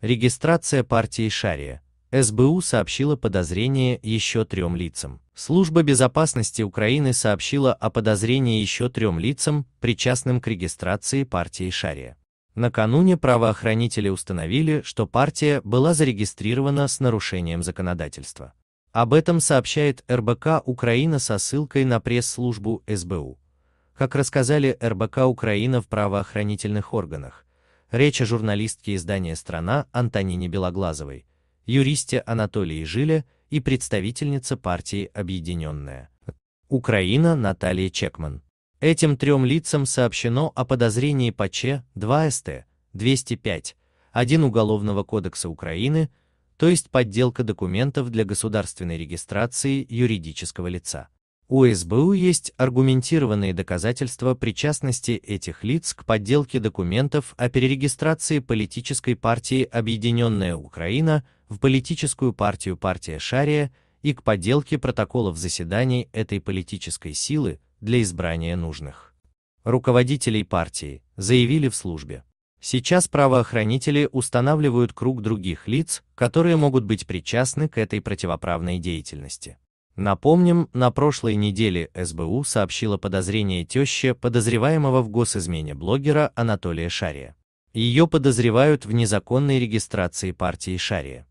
Регистрация партии Шария. СБУ сообщила подозрение еще трем лицам. Служба безопасности Украины сообщила о подозрении еще трем лицам, причастным к регистрации партии Шария. Накануне правоохранители установили, что партия была зарегистрирована с нарушением законодательства. Об этом сообщает РБК Украина со ссылкой на пресс-службу СБУ. Как рассказали РБК Украина в правоохранительных органах, Речь о журналистке издания «Страна» Антонине Белоглазовой, юристе Анатолии Жиле и представительнице партии «Объединенная». Украина Наталья Чекман. Этим трем лицам сообщено о подозрении по Ч. 2 СТ 205, 1 Уголовного кодекса Украины, то есть подделка документов для государственной регистрации юридического лица. У СБУ есть аргументированные доказательства причастности этих лиц к подделке документов о перерегистрации политической партии «Объединенная Украина» в политическую партию «Партия Шария» и к подделке протоколов заседаний этой политической силы для избрания нужных руководителей партии, заявили в службе. Сейчас правоохранители устанавливают круг других лиц, которые могут быть причастны к этой противоправной деятельности. Напомним, на прошлой неделе СБУ сообщила подозрение тещи подозреваемого в госизмене блогера Анатолия Шария. Ее подозревают в незаконной регистрации партии Шария.